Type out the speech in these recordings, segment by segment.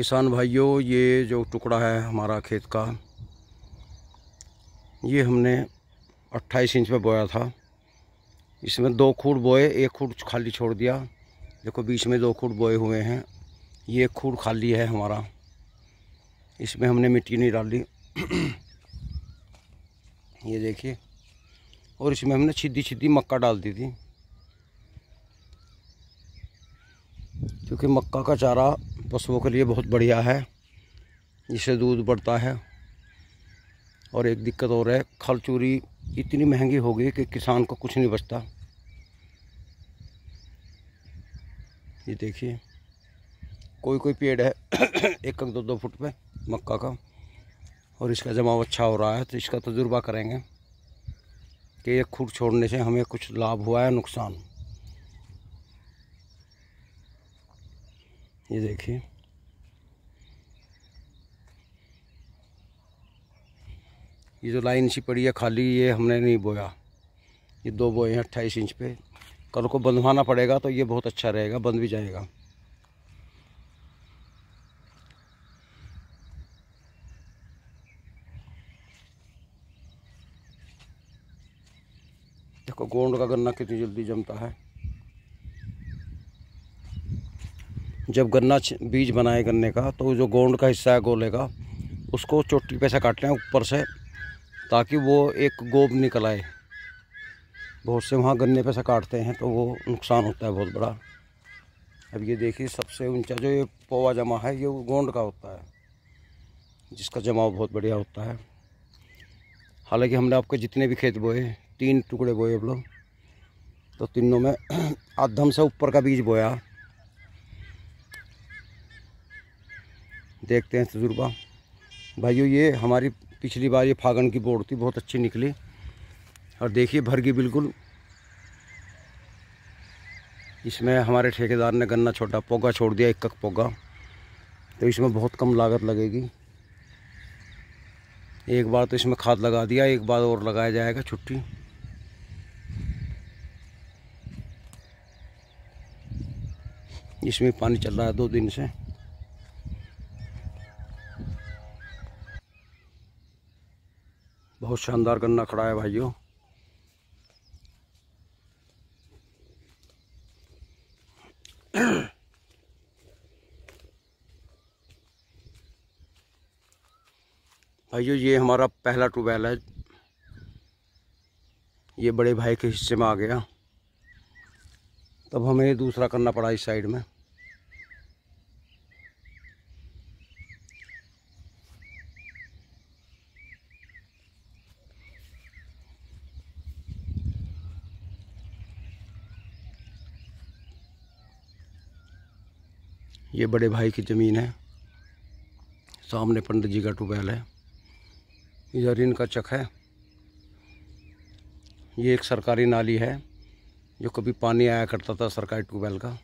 किसान भाइयों ये जो टुकड़ा है हमारा खेत का ये हमने 28 इंच में बोया था इसमें दो खूड़ बोए एक खूड़ खाली छोड़ दिया देखो बीच में दो खूड़ बोए हुए हैं ये एक खूड़ खाली है हमारा इसमें हमने मिट्टी नहीं डाली ये देखिए और इसमें हमने सीधी छिद्दी मक्का डाल दी थी क्योंकि मक्का का चारा पशुओं के लिए बहुत बढ़िया है जिससे दूध बढ़ता है और एक दिक्कत और है खल चूरी इतनी महंगी हो गई कि किसान को कुछ नहीं बचता ये देखिए कोई कोई पेड़ है एक एक दो दो फुट पे मक्का का और इसका जमाव अच्छा हो रहा है तो इसका तजुर्बा करेंगे कि ये खूट छोड़ने से हमें कुछ लाभ हुआ है नुकसान ये देखिए ये जो लाइन सी पड़ी है खाली ये हमने नहीं बोया ये दो बोए हैं अट्ठाईस इंच पे कल को बंधवाना पड़ेगा तो ये बहुत अच्छा रहेगा बंध भी जाएगा देखो गोंड का गन्ना कितनी जल्दी जमता है जब गन्ना बीज बनाए गन्ने का तो जो गोंड का हिस्सा है गोले का उसको चोटी पे से काट लें ऊपर से ताकि वो एक गोब निकल आए बहुत से वहाँ गन्ने पे से काटते हैं तो वो नुकसान होता है बहुत बड़ा अब ये देखिए सबसे ऊंचा जो ये पोवा जमा है ये गोंड का होता है जिसका जमाव बहुत बढ़िया होता है हालांकि हमने आपके जितने भी खेत बोए तीन टुकड़े बोए अब लोग तो तीनों में आधम से ऊपर का बीज बोया देखते हैं तजुर्बा भाइयों ये हमारी पिछली बार ये फागन की बोर्ड थी बहुत अच्छी निकली और देखिए भर गई बिल्कुल इसमें हमारे ठेकेदार ने गन्ना छोटा पोगा छोड़ दिया एक कक पोगा तो इसमें बहुत कम लागत लगेगी एक बार तो इसमें खाद लगा दिया एक बार और लगाया जाएगा छुट्टी इसमें पानी चल रहा है दो दिन से बहुत शानदार गन्ना खड़ा है भाइयों भाइयों ये हमारा पहला ट्यूबवेल है ये बड़े भाई के हिस्से में आ गया तब हमें दूसरा करना पड़ा इस साइड में ये बड़े भाई की ज़मीन है सामने पंडित जी का ट्यूबवेल है इधर इनका चक है ये एक सरकारी नाली है जो कभी पानी आया करता था सरकारी ट्यूबवेल का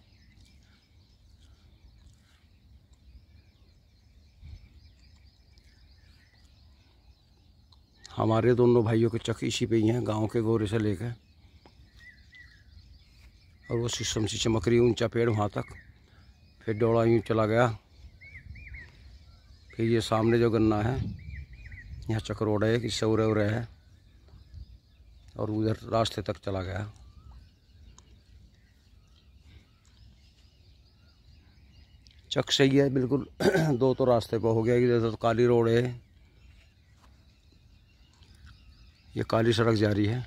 हमारे दोनों भाइयों के चक इसी पे ही हैं गांव के गोरे से लेकर और वो सिस्टम सी चमक रही ऊंचा पेड़ वहाँ तक फिर डोड़ा यूँ चला गया फिर ये सामने जो गन्ना है यहाँ चक्रोड़ है कि सौर उरे है और उधर रास्ते तक चला गया चक सही है बिल्कुल दो तो रास्ते पर हो गया कि जैसे तो काली रोड है ये काली सड़क जारी है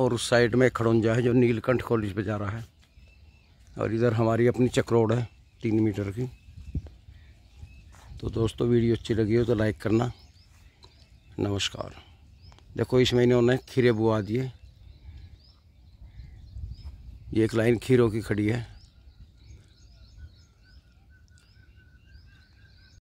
और उस साइड में खड़ौंजा है जो नीलकंठ कॉलेज पे जा रहा है और इधर हमारी अपनी चक्रोड़ है तीन मीटर की तो दोस्तों वीडियो अच्छी लगी हो तो लाइक करना नमस्कार देखो इस महीने उन्हें खीरे बुआ दिए ये एक लाइन खीरों की खड़ी है